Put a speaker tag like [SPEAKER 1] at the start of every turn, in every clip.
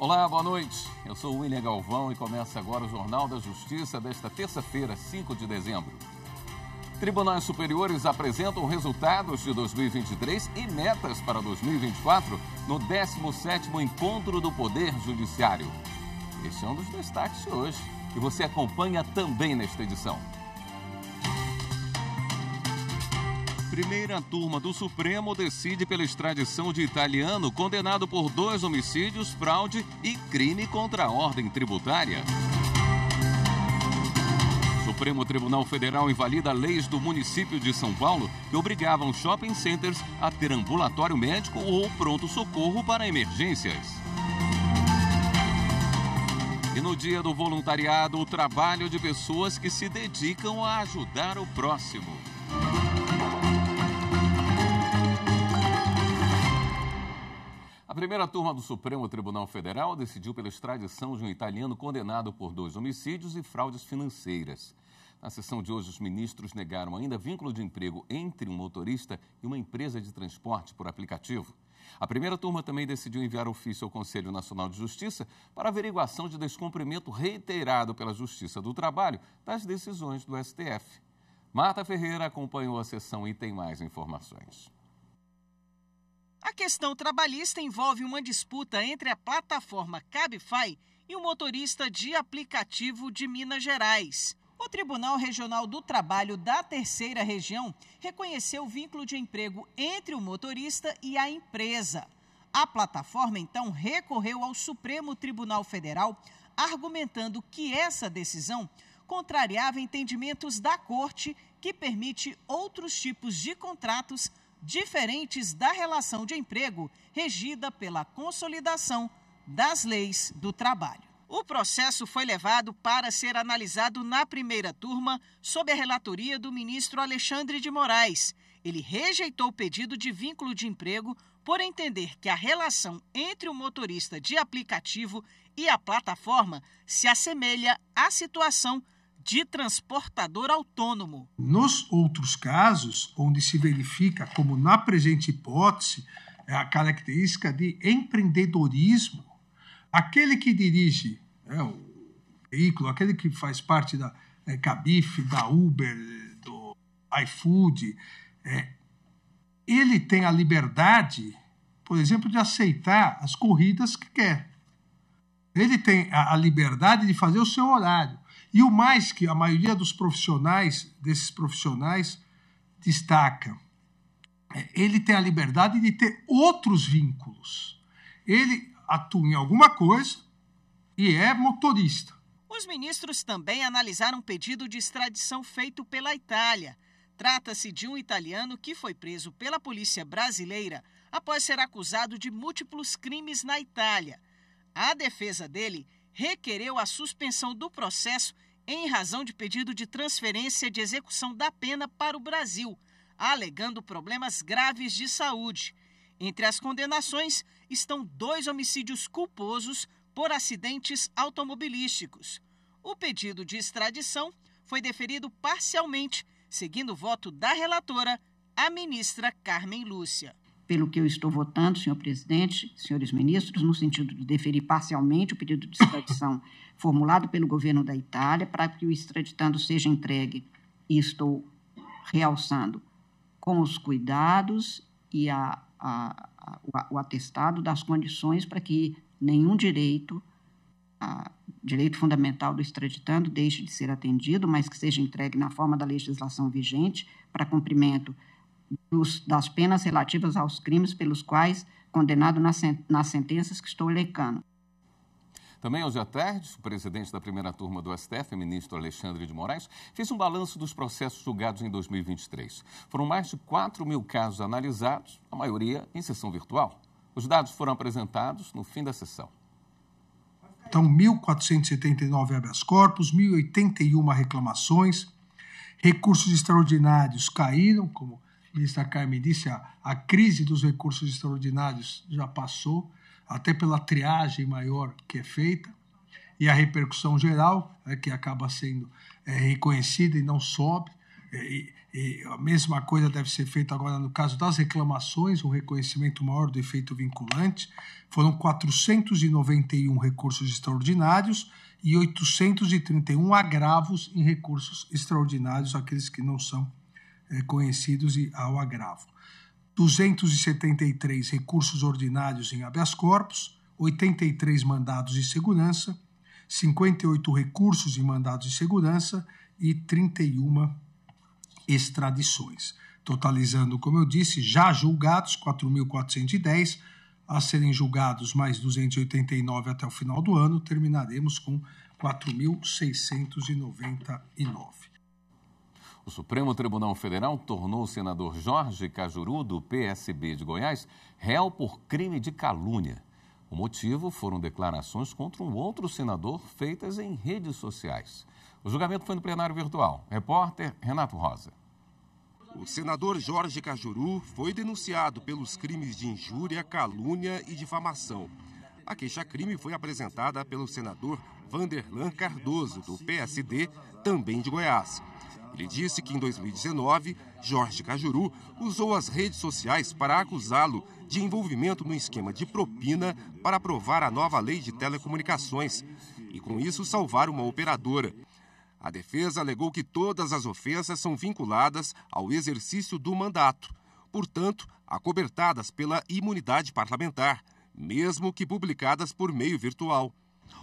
[SPEAKER 1] Olá, boa noite. Eu sou William Galvão e começa agora o Jornal da Justiça desta terça-feira, 5 de dezembro. Tribunais superiores apresentam resultados de 2023 e metas para 2024 no 17º Encontro do Poder Judiciário. Este é um dos destaques de hoje, que você acompanha também nesta edição. Primeira turma do Supremo decide pela extradição de italiano condenado por dois homicídios, fraude e crime contra a ordem tributária. Supremo Tribunal Federal invalida leis do município de São Paulo que obrigavam shopping centers a ter ambulatório médico ou pronto-socorro para emergências. E no dia do voluntariado, o trabalho de pessoas que se dedicam a ajudar o próximo. A primeira turma do Supremo Tribunal Federal decidiu pela extradição de um italiano condenado por dois homicídios e fraudes financeiras. Na sessão de hoje, os ministros negaram ainda vínculo de emprego entre um motorista e uma empresa de transporte por aplicativo. A primeira turma também decidiu enviar ofício ao Conselho Nacional de Justiça para averiguação de descumprimento reiterado pela Justiça do Trabalho das decisões do STF. Marta Ferreira acompanhou a sessão e tem mais informações.
[SPEAKER 2] A questão trabalhista envolve uma disputa entre a plataforma Cabify e o motorista de aplicativo de Minas Gerais. O Tribunal Regional do Trabalho da Terceira Região reconheceu o vínculo de emprego entre o motorista e a empresa. A plataforma então recorreu ao Supremo Tribunal Federal, argumentando que essa decisão contrariava entendimentos da Corte que permite outros tipos de contratos diferentes da relação de emprego regida pela consolidação das leis do trabalho. O processo foi levado para ser analisado na primeira turma sob a relatoria do ministro Alexandre de Moraes. Ele rejeitou o pedido de vínculo de emprego por entender que a relação entre o motorista de aplicativo e a plataforma se assemelha à situação de transportador autônomo.
[SPEAKER 3] Nos outros casos, onde se verifica, como na presente hipótese, é a característica de empreendedorismo, aquele que dirige né, o veículo, aquele que faz parte da é, da Uber, do iFood, é, ele tem a liberdade, por exemplo, de aceitar as corridas que quer. Ele tem a, a liberdade de fazer o seu horário. E o mais que a maioria dos profissionais, desses profissionais, destaca, é, ele tem a liberdade de ter outros vínculos. Ele atua em alguma coisa e é motorista.
[SPEAKER 2] Os ministros também analisaram um pedido de extradição feito pela Itália. Trata-se de um italiano que foi preso pela polícia brasileira após ser acusado de múltiplos crimes na Itália. A defesa dele requereu a suspensão do processo em razão de pedido de transferência de execução da pena para o Brasil, alegando problemas graves de saúde. Entre as condenações estão dois homicídios culposos por acidentes automobilísticos. O pedido de extradição foi deferido parcialmente, seguindo o voto da relatora, a ministra Carmen Lúcia
[SPEAKER 4] pelo que eu estou votando, senhor presidente, senhores ministros, no sentido de deferir parcialmente o pedido de extradição formulado pelo governo da Itália para que o extraditando seja entregue, e estou realçando, com os cuidados e a, a, a, o atestado das condições para que nenhum direito, direito fundamental do extraditando, deixe de ser atendido, mas que seja entregue na forma da legislação vigente para cumprimento dos, das penas relativas aos crimes pelos quais condenado nas, nas sentenças que estou elencando.
[SPEAKER 1] Também hoje à tarde, o presidente da primeira turma do STF, ministro Alexandre de Moraes, fez um balanço dos processos julgados em 2023. Foram mais de 4 mil casos analisados, a maioria em sessão virtual. Os dados foram apresentados no fim da sessão.
[SPEAKER 3] Então, 1.479 habeas corpus, 1.081 reclamações, recursos extraordinários caíram, como ministra Carmen disse, a, a crise dos recursos extraordinários já passou, até pela triagem maior que é feita, e a repercussão geral, é, que acaba sendo é, reconhecida e não sobe. É, e, e a mesma coisa deve ser feita agora no caso das reclamações, um reconhecimento maior do efeito vinculante. Foram 491 recursos extraordinários e 831 agravos em recursos extraordinários, aqueles que não são é, conhecidos e ao agravo. 273 recursos ordinários em habeas corpus, 83 mandados de segurança, 58 recursos em mandados de segurança e 31 extradições, totalizando, como eu disse, já julgados 4.410, a serem julgados mais 289 até o final do ano, terminaremos com 4.699.
[SPEAKER 1] O Supremo Tribunal Federal tornou o senador Jorge Cajuru, do PSB de Goiás, réu por crime de calúnia. O motivo foram declarações contra um outro senador feitas em redes sociais. O julgamento foi no plenário virtual. Repórter Renato Rosa.
[SPEAKER 5] O senador Jorge Cajuru foi denunciado pelos crimes de injúria, calúnia e difamação. A queixa-crime foi apresentada pelo senador Vanderlan Cardoso, do PSD, também de Goiás. Ele disse que em 2019, Jorge Cajuru usou as redes sociais para acusá-lo de envolvimento no esquema de propina para aprovar a nova lei de telecomunicações e, com isso, salvar uma operadora. A defesa alegou que todas as ofensas são vinculadas ao exercício do mandato, portanto, acobertadas pela imunidade parlamentar, mesmo que publicadas por meio virtual.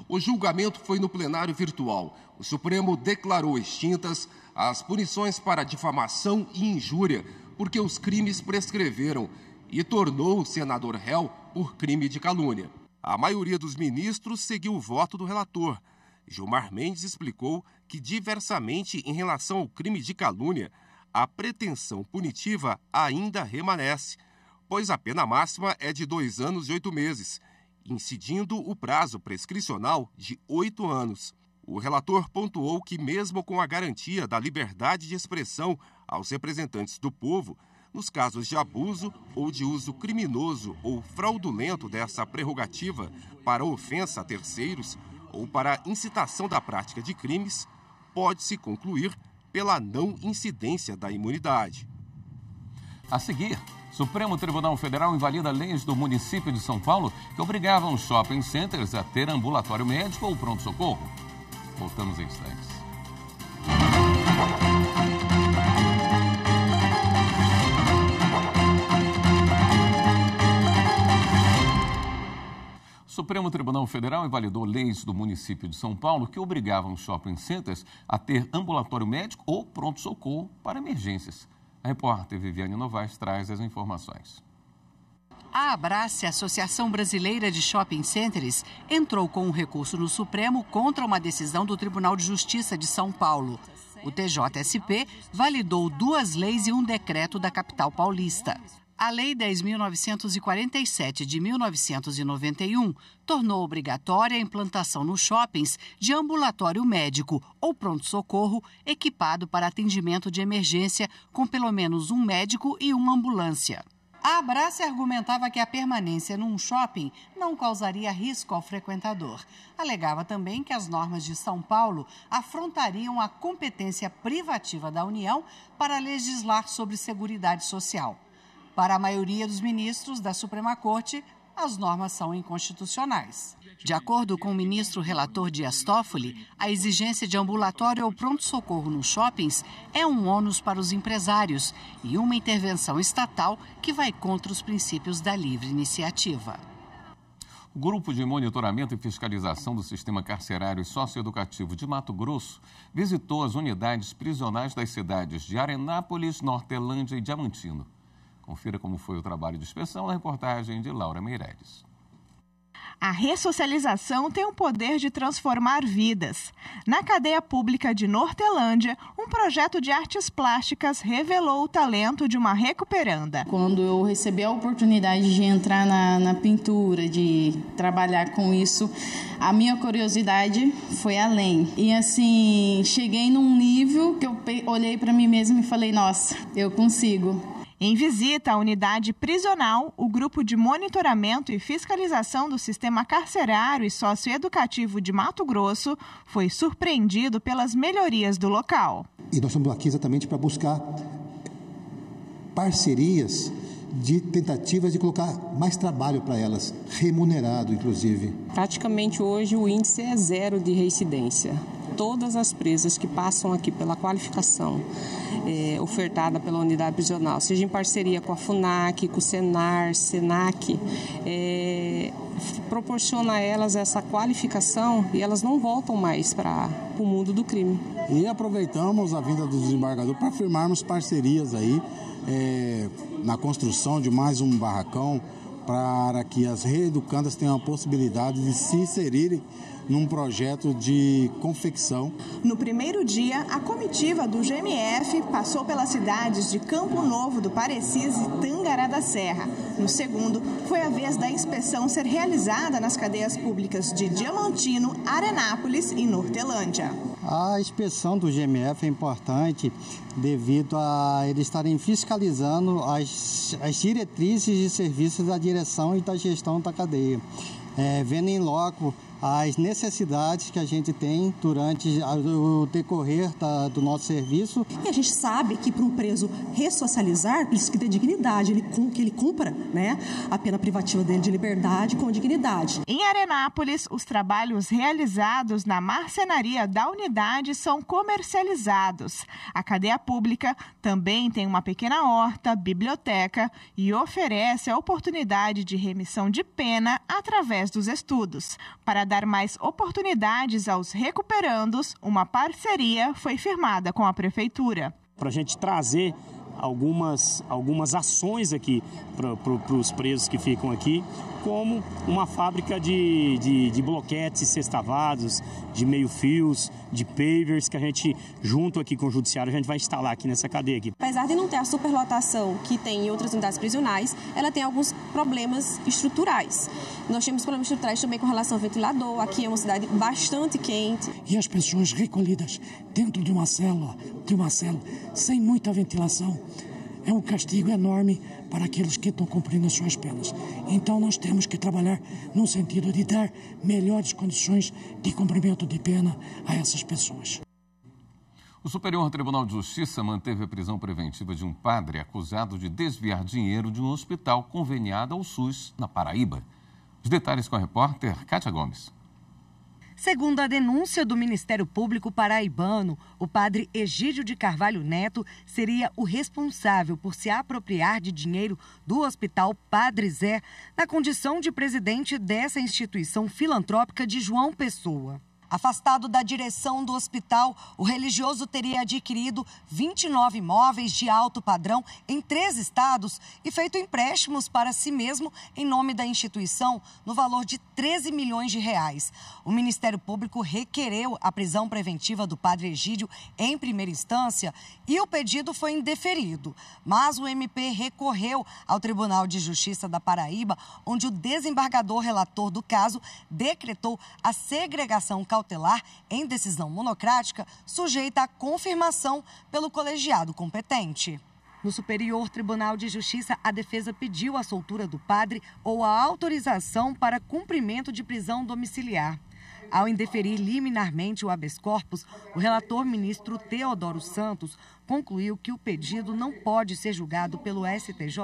[SPEAKER 5] O julgamento foi no plenário virtual. O Supremo declarou extintas as punições para difamação e injúria, porque os crimes prescreveram, e tornou o senador réu por crime de calúnia. A maioria dos ministros seguiu o voto do relator. Gilmar Mendes explicou que, diversamente em relação ao crime de calúnia, a pretensão punitiva ainda remanesce, pois a pena máxima é de dois anos e oito meses incidindo o prazo prescricional de oito anos. O relator pontuou que, mesmo com a garantia da liberdade de expressão aos representantes do povo, nos casos de abuso ou de uso criminoso ou fraudulento dessa prerrogativa para ofensa a terceiros ou para incitação da prática de crimes, pode-se concluir pela não incidência da imunidade. A seguir,
[SPEAKER 1] Supremo Tribunal Federal invalida leis do município de São Paulo que obrigavam shopping centers a ter ambulatório médico ou pronto-socorro. Voltamos em instantes. O Supremo Tribunal Federal invalidou leis do município de São Paulo que obrigavam shopping centers a ter ambulatório médico ou pronto-socorro para emergências. A repórter Viviane Novaes traz as informações.
[SPEAKER 4] A Abrace, Associação Brasileira de Shopping Centers, entrou com um recurso no Supremo contra uma decisão do Tribunal de Justiça de São Paulo. O TJSP validou duas leis e um decreto da capital paulista. A Lei 10.947 de 1991 tornou obrigatória a implantação nos shoppings de ambulatório médico ou pronto-socorro equipado para atendimento de emergência com pelo menos um médico e uma ambulância. A Abrace argumentava que a permanência num shopping não causaria risco ao frequentador. Alegava também que as normas de São Paulo afrontariam a competência privativa da União para legislar sobre segurança Social. Para a maioria dos ministros da Suprema Corte, as normas são inconstitucionais. De acordo com o ministro relator Dias Toffoli, a exigência de ambulatório ou pronto-socorro nos shoppings é um ônus para os empresários e uma intervenção estatal que vai contra os princípios da livre iniciativa.
[SPEAKER 1] O Grupo de Monitoramento e Fiscalização do Sistema Carcerário e Socioeducativo de Mato Grosso visitou as unidades prisionais das cidades de Arenápolis, Nortelândia e Diamantino. Confira como foi o trabalho de inspeção na reportagem de Laura Meireles.
[SPEAKER 6] A ressocialização tem o poder de transformar vidas. Na cadeia pública de Nortelândia, um projeto de artes plásticas revelou o talento de uma recuperanda. Quando eu recebi a oportunidade de entrar na, na pintura, de trabalhar com isso, a minha curiosidade foi além. E assim, cheguei num nível que eu olhei para mim mesma e falei: nossa, eu consigo. Em visita à unidade prisional, o Grupo de Monitoramento e Fiscalização do Sistema Carcerário e Socioeducativo de Mato Grosso foi surpreendido pelas melhorias do
[SPEAKER 7] local. E nós estamos aqui exatamente para buscar parcerias de tentativas de colocar mais trabalho para elas, remunerado inclusive.
[SPEAKER 8] Praticamente hoje o índice é zero de reincidência todas as presas que passam aqui pela qualificação é, ofertada pela unidade prisional, seja em parceria com a FUNAC, com o SENAR, SENAC, é, proporciona a elas essa qualificação e elas não voltam mais para o mundo do crime.
[SPEAKER 3] E
[SPEAKER 5] aproveitamos a vinda do desembargador para firmarmos parcerias aí é, na construção de mais um barracão para que as reeducandas tenham a possibilidade de se inserirem num projeto de confecção.
[SPEAKER 6] No primeiro dia, a comitiva do GMF passou pelas cidades de Campo Novo do Parecis e Tangará da Serra. No segundo, foi a vez da inspeção ser realizada nas cadeias públicas de Diamantino, Arenápolis e Nortelândia.
[SPEAKER 4] A inspeção do GMF é importante devido a eles estarem fiscalizando as, as diretrizes de serviços da direção e da gestão da cadeia. É, vendo em loco as necessidades que a gente tem durante o decorrer da, do nosso serviço. E a gente sabe que para um preso ressocializar, precisa que ter dignidade, ele,
[SPEAKER 6] que ele cumpra né, a pena privativa dele de liberdade com dignidade. Em Arenápolis, os trabalhos realizados na marcenaria da unidade são comercializados. A cadeia pública também tem uma pequena horta, biblioteca e oferece a oportunidade de remissão de pena através dos estudos. Para dar mais oportunidades aos recuperandos, uma parceria foi firmada com a Prefeitura.
[SPEAKER 9] Para a gente trazer algumas, algumas ações aqui para pro, os presos que ficam aqui, como uma fábrica de, de, de bloquetes sextavados, de meio-fios, de pavers, que a gente, junto aqui com o Judiciário, a gente vai instalar aqui nessa cadeia. Aqui. Apesar de não ter a superlotação que tem em outras unidades prisionais, ela tem alguns problemas estruturais. Nós temos problemas estruturais também com relação ao ventilador, aqui é uma cidade bastante quente.
[SPEAKER 10] E as pessoas recolhidas dentro de uma célula, de uma célula, sem muita ventilação, é um castigo enorme para aqueles que estão cumprindo as suas penas. Então nós temos que trabalhar no sentido de dar melhores condições de cumprimento de pena a essas pessoas.
[SPEAKER 1] O Superior Tribunal de Justiça manteve a prisão preventiva de um padre acusado de desviar dinheiro de um hospital conveniado ao SUS, na Paraíba. Os detalhes com a repórter Kátia Gomes.
[SPEAKER 10] Segundo a denúncia do Ministério Público Paraibano, o padre Egídio de Carvalho Neto seria o responsável por se apropriar de dinheiro do Hospital Padre Zé, na condição de presidente dessa instituição filantrópica de João Pessoa. Afastado da direção do hospital, o religioso teria adquirido 29 imóveis de alto padrão em três estados e feito empréstimos para si mesmo em nome da instituição no valor de 13 milhões de reais. O Ministério Público requereu a prisão preventiva do padre Egídio em primeira instância e o pedido foi indeferido. Mas o MP recorreu ao Tribunal de Justiça da Paraíba, onde o desembargador relator do caso decretou a segregação cautelar em decisão monocrática sujeita à confirmação pelo colegiado competente. No Superior Tribunal de Justiça, a defesa pediu a soltura do padre ou a autorização para cumprimento de prisão domiciliar. Ao indeferir liminarmente o habeas corpus, o relator ministro Teodoro Santos concluiu que o pedido não pode ser julgado pelo STJ,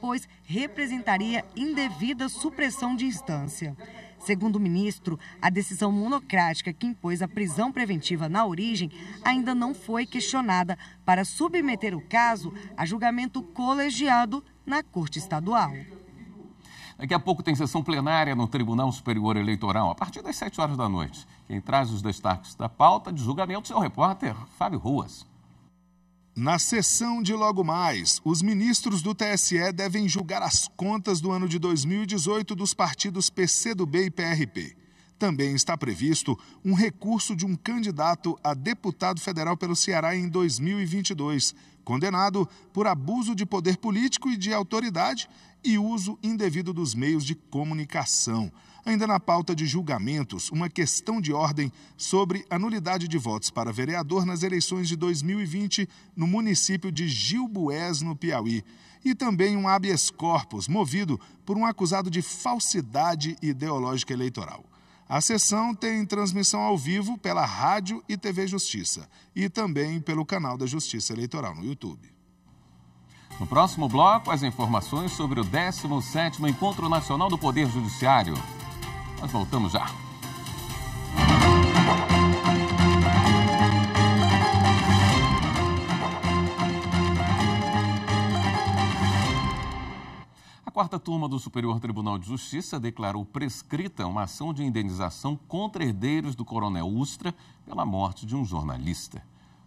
[SPEAKER 10] pois representaria indevida supressão de instância. Segundo o ministro, a decisão monocrática que impôs a prisão preventiva na origem ainda não foi questionada para submeter o caso a julgamento colegiado na Corte Estadual.
[SPEAKER 1] Daqui a pouco tem sessão plenária no Tribunal Superior Eleitoral, a partir das 7 horas da noite. Quem traz os destaques da pauta de julgamento é o repórter Fábio
[SPEAKER 3] Ruas. Na sessão de logo mais, os ministros do TSE devem julgar as contas do ano de 2018 dos partidos PCdoB e PRP. Também está previsto um recurso de um candidato a deputado federal pelo Ceará em 2022, condenado por abuso de poder político e de autoridade e uso indevido dos meios de comunicação. Ainda na pauta de julgamentos, uma questão de ordem sobre a nulidade de votos para vereador nas eleições de 2020 no município de Gilbués, no Piauí. E também um habeas corpus movido por um acusado de falsidade ideológica eleitoral. A sessão tem transmissão ao vivo pela Rádio e TV Justiça e também pelo canal da Justiça Eleitoral no YouTube.
[SPEAKER 1] No próximo bloco, as informações sobre o 17º Encontro Nacional do Poder Judiciário. Nós voltamos já. quarta turma do Superior Tribunal de Justiça declarou prescrita uma ação de indenização contra herdeiros do coronel Ustra pela morte de um jornalista.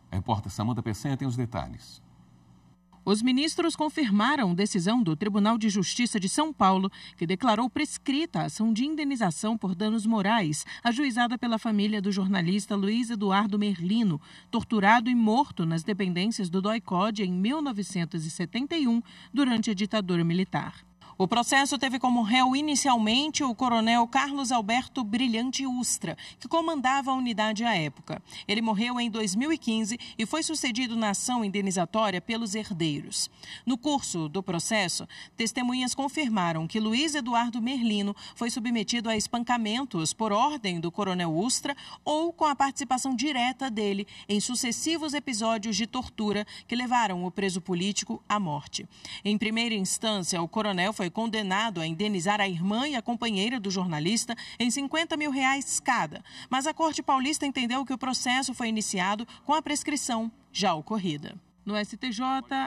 [SPEAKER 1] A repórter Samanta Peçanha tem os detalhes.
[SPEAKER 8] Os ministros confirmaram decisão do Tribunal de Justiça de São Paulo, que declarou prescrita a ação de indenização por danos morais, ajuizada pela família do jornalista Luiz Eduardo Merlino, torturado e morto nas dependências do DOI-CODE em 1971, durante a ditadura militar. O processo teve como réu inicialmente o coronel Carlos Alberto Brilhante Ustra, que comandava a unidade à época. Ele morreu em 2015 e foi sucedido na ação indenizatória pelos herdeiros. No curso do processo, testemunhas confirmaram que Luiz Eduardo Merlino foi submetido a espancamentos por ordem do coronel Ustra ou com a participação direta dele em sucessivos episódios de tortura que levaram o preso político à morte. Em primeira instância, o coronel foi foi condenado a indenizar a irmã e a companheira do jornalista em 50 mil reais cada, mas a Corte Paulista entendeu que o processo foi iniciado com a prescrição já ocorrida. No STJ,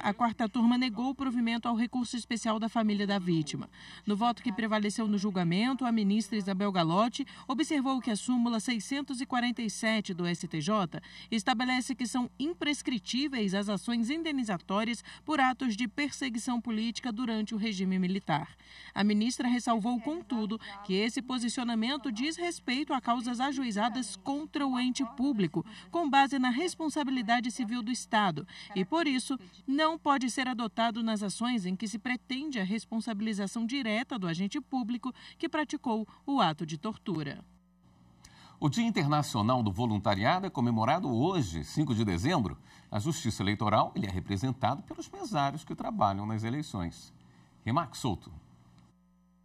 [SPEAKER 8] a quarta turma negou o provimento ao recurso especial da família da vítima. No voto que prevaleceu no julgamento, a ministra Isabel Galotti observou que a súmula 647 do STJ estabelece que são imprescritíveis as ações indenizatórias por atos de perseguição política durante o regime militar. A ministra ressalvou, contudo, que esse posicionamento diz respeito a causas ajuizadas contra o ente público, com base na responsabilidade civil do Estado e por isso, não pode ser adotado nas ações em que se pretende a responsabilização direta do agente público que praticou o ato de tortura.
[SPEAKER 1] O Dia Internacional do Voluntariado é comemorado hoje, 5 de dezembro. A Justiça Eleitoral ele é representado pelos mesários que trabalham nas eleições.
[SPEAKER 7] Remarque Souto.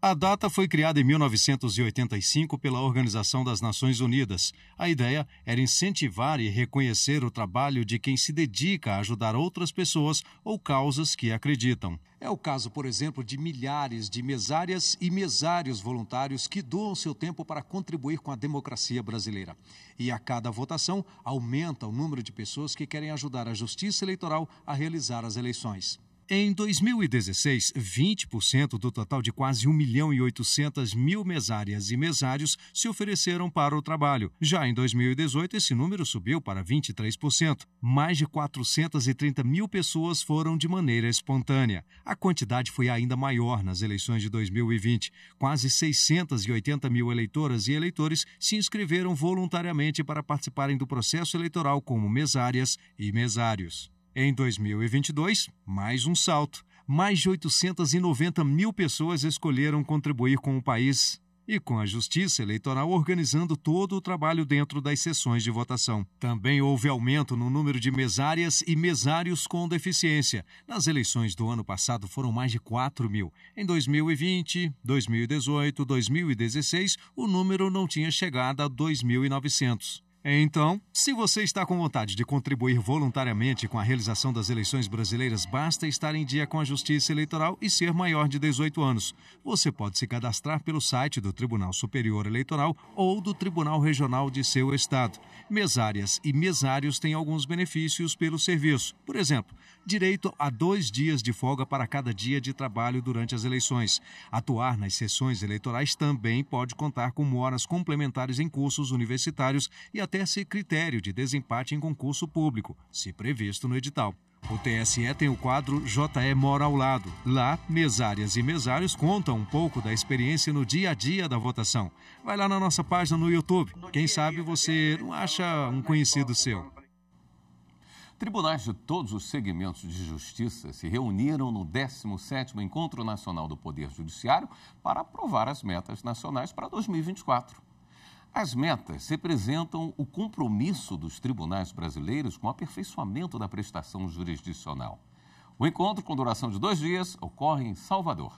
[SPEAKER 7] A data foi criada em 1985 pela Organização das Nações Unidas. A ideia era incentivar e reconhecer o trabalho de quem se dedica a ajudar outras pessoas ou causas que acreditam. É o caso, por exemplo, de milhares de mesárias e mesários voluntários que doam seu tempo para contribuir com a democracia brasileira. E a cada votação aumenta o número de pessoas que querem ajudar a Justiça Eleitoral a realizar as eleições. Em 2016, 20% do total de quase 1 milhão e 800 mil mesárias e mesários se ofereceram para o trabalho. Já em 2018, esse número subiu para 23%. Mais de 430 mil pessoas foram de maneira espontânea. A quantidade foi ainda maior nas eleições de 2020. Quase 680 mil eleitoras e eleitores se inscreveram voluntariamente para participarem do processo eleitoral como mesárias e mesários. Em 2022, mais um salto. Mais de 890 mil pessoas escolheram contribuir com o país e com a Justiça Eleitoral organizando todo o trabalho dentro das sessões de votação. Também houve aumento no número de mesárias e mesários com deficiência. Nas eleições do ano passado foram mais de 4 mil. Em 2020, 2018, 2016, o número não tinha chegado a 2.900. Então, se você está com vontade de contribuir voluntariamente com a realização das eleições brasileiras, basta estar em dia com a Justiça Eleitoral e ser maior de 18 anos. Você pode se cadastrar pelo site do Tribunal Superior Eleitoral ou do Tribunal Regional de seu estado. Mesárias e mesários têm alguns benefícios pelo serviço. Por exemplo, direito a dois dias de folga para cada dia de trabalho durante as eleições. Atuar nas sessões eleitorais também pode contar com horas complementares em cursos universitários e até ser critério de desempate em concurso público, se previsto no edital. O TSE tem o quadro JE Mora ao Lado. Lá, mesárias e mesários contam um pouco da experiência no dia a dia da votação. Vai lá na nossa página no YouTube. Quem sabe você não então, acha é um conhecido seu.
[SPEAKER 1] Tribunais de todos os segmentos de justiça se reuniram no 17º Encontro Nacional do Poder Judiciário para aprovar as metas nacionais para 2024. As metas representam o compromisso dos tribunais brasileiros com o aperfeiçoamento da prestação jurisdicional. O encontro, com duração de dois dias, ocorre em Salvador.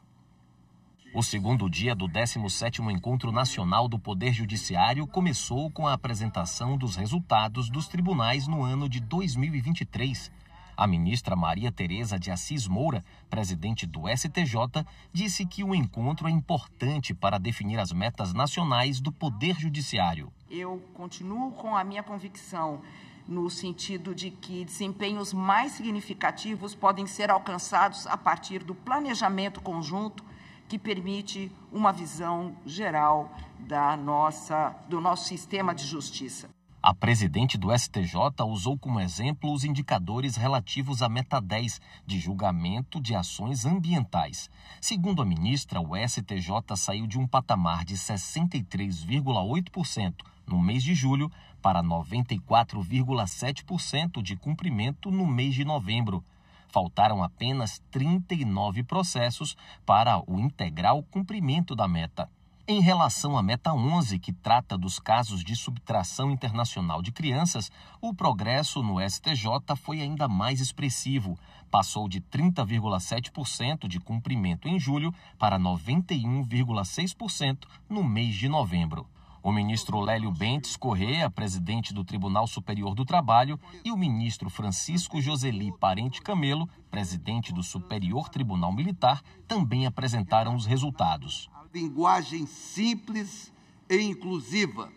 [SPEAKER 9] O segundo dia do 17º Encontro Nacional do Poder Judiciário começou com a apresentação dos resultados dos tribunais no ano de 2023. A ministra Maria Tereza de Assis Moura, presidente do STJ, disse que o encontro é importante para definir as metas nacionais do Poder Judiciário.
[SPEAKER 4] Eu continuo com a minha convicção no sentido de que desempenhos mais significativos podem ser alcançados a partir do planejamento conjunto que permite uma visão geral da nossa, do nosso sistema de justiça.
[SPEAKER 9] A presidente do STJ usou como exemplo os indicadores relativos à meta 10 de julgamento de ações ambientais. Segundo a ministra, o STJ saiu de um patamar de 63,8% no mês de julho para 94,7% de cumprimento no mês de novembro. Faltaram apenas 39 processos para o integral cumprimento da meta. Em relação à meta 11, que trata dos casos de subtração internacional de crianças, o progresso no STJ foi ainda mais expressivo. Passou de 30,7% de cumprimento em julho para 91,6% no mês de novembro. O ministro Lélio Bentes Correa, presidente do Tribunal Superior do Trabalho, e o ministro Francisco Joseli Parente Camelo, presidente do Superior Tribunal Militar, também apresentaram os resultados.
[SPEAKER 5] Linguagem simples e inclusiva,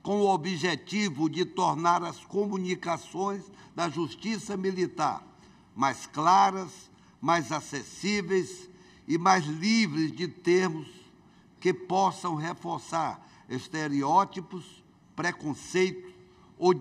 [SPEAKER 5] com o objetivo de tornar as comunicações da Justiça Militar mais claras, mais acessíveis e mais livres de termos que possam reforçar estereótipos, preconceitos ou,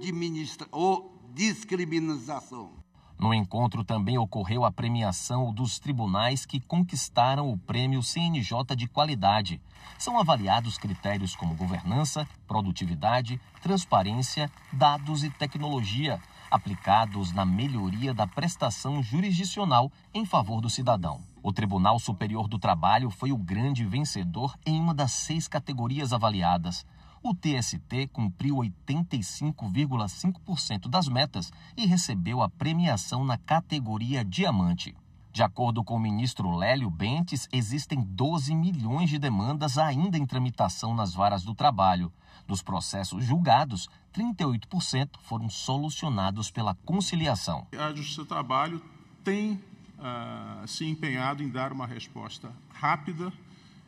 [SPEAKER 5] ou discriminação.
[SPEAKER 9] No encontro também ocorreu a premiação dos tribunais que conquistaram o prêmio CNJ de qualidade. São avaliados critérios como governança, produtividade, transparência, dados e tecnologia, aplicados na melhoria da prestação jurisdicional em favor do cidadão. O Tribunal Superior do Trabalho foi o grande vencedor em uma das seis categorias avaliadas. O TST cumpriu 85,5% das metas e recebeu a premiação na categoria Diamante. De acordo com o ministro Lélio Bentes, existem 12 milhões de demandas ainda em tramitação nas varas do trabalho. Dos processos julgados, 38% foram solucionados pela conciliação.
[SPEAKER 3] A Justiça do Trabalho tem uh, ah, se empenhado em dar uma resposta rápida,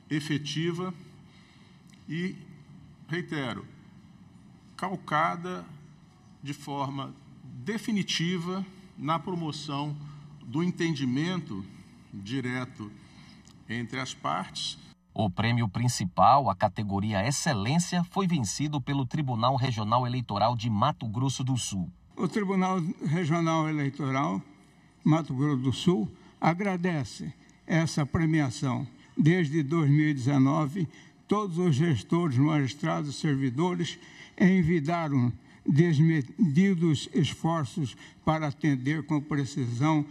[SPEAKER 3] efetiva e, reitero, calcada de forma definitiva na promoção do entendimento
[SPEAKER 9] direto entre as partes. O prêmio principal, a categoria Excelência, foi vencido pelo Tribunal Regional Eleitoral de Mato Grosso do Sul.
[SPEAKER 3] O Tribunal Regional Eleitoral Mato Grosso do Sul, agradece essa premiação. Desde 2019, todos os gestores, magistrados e servidores envidaram desmedidos esforços para atender com precisão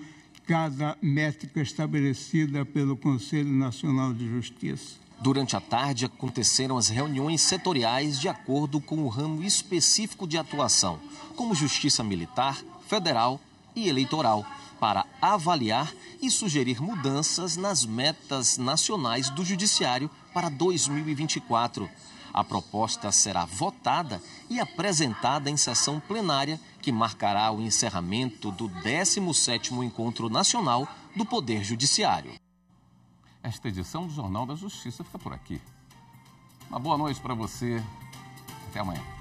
[SPEAKER 3] cada métrica estabelecida pelo Conselho Nacional de Justiça.
[SPEAKER 9] Durante a tarde, aconteceram as reuniões setoriais de acordo com o ramo específico de atuação, como Justiça Militar, Federal e Eleitoral para avaliar e sugerir mudanças nas metas nacionais do Judiciário para 2024. A proposta será votada e apresentada em sessão plenária, que marcará o encerramento do 17º Encontro Nacional do Poder Judiciário. Esta edição do Jornal da Justiça fica por aqui. Uma boa noite
[SPEAKER 1] para você. Até amanhã.